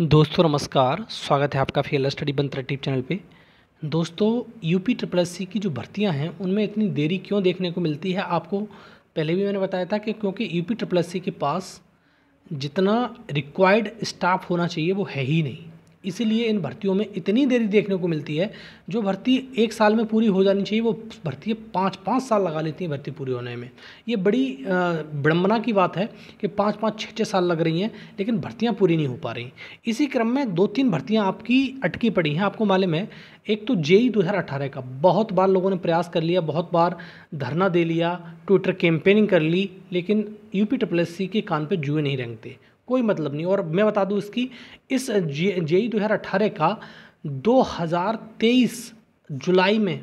दोस्तों नमस्कार स्वागत है आपका फेल स्टडी बंतर टिप चैनल पे दोस्तों यूपी ट्रिपल एस की जो भर्तियां हैं उनमें इतनी देरी क्यों देखने को मिलती है आपको पहले भी मैंने बताया था कि क्योंकि यूपी ट्रिपल एस के पास जितना रिक्वायर्ड स्टाफ होना चाहिए वो है ही नहीं इसीलिए इन भर्तियों में इतनी देरी देखने को मिलती है जो भर्ती एक साल में पूरी हो जानी चाहिए वो भर्ती पाँच पाँच साल लगा लेती हैं भर्ती पूरी होने में ये बड़ी विडम्बना की बात है कि पाँच पाँच छः छः साल लग रही हैं लेकिन भर्तियाँ पूरी नहीं हो पा रही इसी क्रम में दो तीन भर्तियाँ आपकी अटकी पड़ी हैं आपको मालूम है एक तो जेई 2018 का बहुत बार लोगों ने प्रयास कर लिया बहुत बार धरना दे लिया ट्विटर कैंपेनिंग कर ली लेकिन यूपी ट्रिपल एस सी के कान पर जुए नहीं रेंगते कोई मतलब नहीं और मैं बता दूँ इसकी इस जे ई दो हज़ार का दो हज़ार तेईस जुलाई में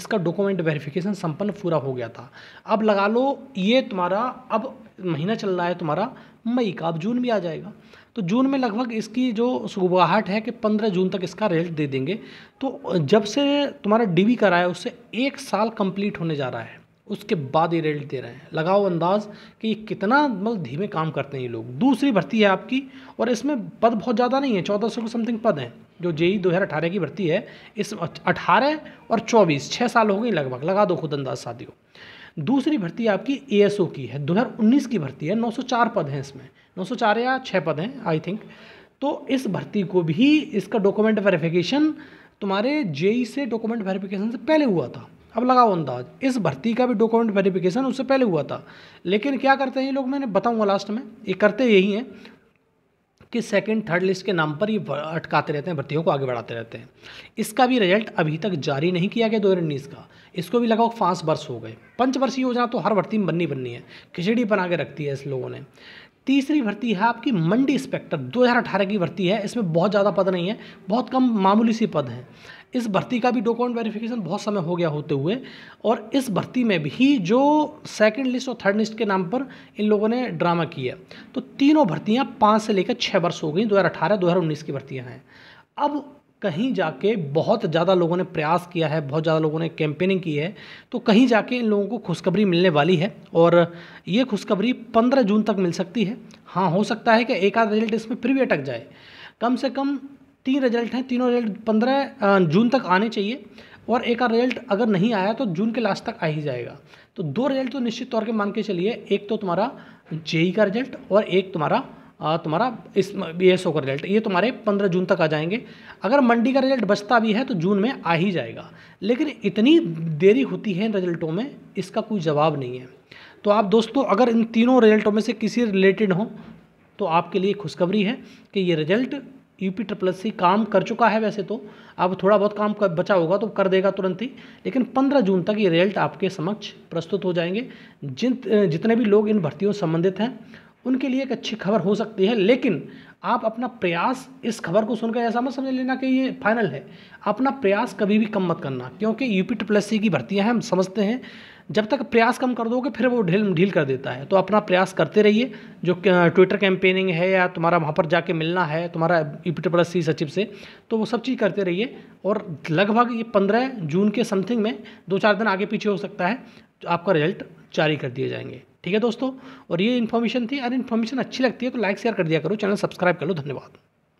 इसका डॉक्यूमेंट वेरिफिकेशन संपन्न पूरा हो गया था अब लगा लो ये तुम्हारा अब महीना चल रहा है तुम्हारा मई का अब जून भी आ जाएगा तो जून में लगभग इसकी जो सुगुबाहट है कि पंद्रह जून तक इसका रिजल्ट दे देंगे तो जब से तुम्हारा डीवी कराया उससे एक साल कंप्लीट होने जा रहा है उसके बाद ये रेल्ट दे रहे हैं लगाओ अंदाज कि ये कितना मतलब धीमे काम करते हैं ये लोग दूसरी भर्ती है आपकी और इसमें पद बहुत ज़्यादा नहीं है चौदह सौ के समथिंग पद हैं जो जेई दो हज़ार अठारह की भर्ती है इस अठारह और चौबीस छः साल हो गई लगभग लगा दो खुद अंदाज साथियों दूसरी भर्ती आपकी ए की है दो हज़ार उन्नीस की भर्ती है नौ सौ चार पद हैं इसमें नौ सौ चार या छः पद हैं आई थिंक तो इस भर्ती को भी इसका डॉक्यूमेंट वेरिफिकेशन तुम्हारे जेई से डॉक्यूमेंट वेरिफिकेशन से पहले हुआ था अब लगाओ अंदाज इस भर्ती का भी डॉक्यूमेंट वेरिफिकेशन उससे पहले हुआ था लेकिन क्या करते हैं ये लोग मैंने बताऊंगा लास्ट में ये करते यही हैं कि सेकंड थर्ड लिस्ट के नाम पर ये अटकाते रहते हैं भर्तियों को आगे बढ़ाते रहते हैं इसका भी रिजल्ट अभी तक जारी नहीं किया गया दो का इसको भी लगभग पाँच वर्ष हो गए पंचवर्षीय योजना तो हर भर्ती में बननी बननी है खिचड़ी बना के रखती है इस लोगों ने तीसरी भर्ती है आपकी मंडी इंस्पेक्टर 2018 की भर्ती है इसमें बहुत ज़्यादा पद नहीं है बहुत कम मामूली सी पद हैं इस भर्ती का भी डॉक्यूमेंट वेरिफिकेशन बहुत समय हो गया होते हुए और इस भर्ती में भी जो सेकंड लिस्ट और थर्ड लिस्ट के नाम पर इन लोगों ने ड्रामा किया तो तीनों भर्तियां पाँच से लेकर छः वर्ष हो गई दो हज़ार की भर्तियाँ हैं अब कहीं जाके बहुत ज़्यादा लोगों ने प्रयास किया है बहुत ज़्यादा लोगों ने कैंपेनिंग की है तो कहीं जाके इन लोगों को खुशखबरी मिलने वाली है और ये खुशखबरी 15 जून तक मिल सकती है हाँ हो सकता है कि एक आध रिजल्ट इसमें फिर भी अटक जाए कम से कम तीन रिजल्ट हैं तीनों रिजल्ट पंद्रह जून तक आने चाहिए और एक का रिजल्ट अगर नहीं आया तो जून के लास्ट तक आ ही जाएगा तो दो रिजल्ट तो निश्चित तौर के मान के चलिए एक तो तुम्हारा जेई का रिजल्ट और एक तुम्हारा आ, तुम्हारा इस बी एस ओ का रिजल्ट ये तुम्हारे पंद्रह जून तक आ जाएंगे अगर मंडी का रिजल्ट बचता भी है तो जून में आ ही जाएगा लेकिन इतनी देरी होती है इन रिजल्टों में इसका कोई जवाब नहीं है तो आप दोस्तों अगर इन तीनों रिजल्टों में से किसी रिलेटेड हो तो आपके लिए खुशखबरी है कि ये result U P triple C काम कर चुका है वैसे तो अब थोड़ा बहुत काम कर बचा होगा तो कर देगा तुरंत ही लेकिन 15 जून तक ये रिजल्ट आपके समक्ष प्रस्तुत हो जाएंगे जिन जितने भी लोग इन भर्तियों से संबंधित हैं उनके लिए एक अच्छी खबर हो सकती है लेकिन आप अपना प्रयास इस खबर को सुनकर ऐसा मत समझ लेना कि ये फाइनल है अपना प्रयास कभी भी कम मत करना क्योंकि यू पी प्लस सी की भर्तियाँ हैं हम समझते हैं जब तक प्रयास कम कर दोगे फिर वो ढील ढील कर देता है तो अपना प्रयास करते रहिए जो ट्विटर कैंपेनिंग है या तुम्हारा वहाँ पर जाके मिलना है तुम्हारा यू पी ट्रिपल सी सचिव से तो वो सब चीज़ करते रहिए और लगभग ये पंद्रह जून के समथिंग में दो चार दिन आगे पीछे हो सकता है तो आपका रिजल्ट जारी कर दिए जाएंगे ठीक है दोस्तों और ये इन्फॉर्मेशन थी अगर इन्फॉर्मेशन अच्छी लगती है तो लाइक शेयर कर दिया करो चैनल सब्सक्राइब कर लो धन्यवाद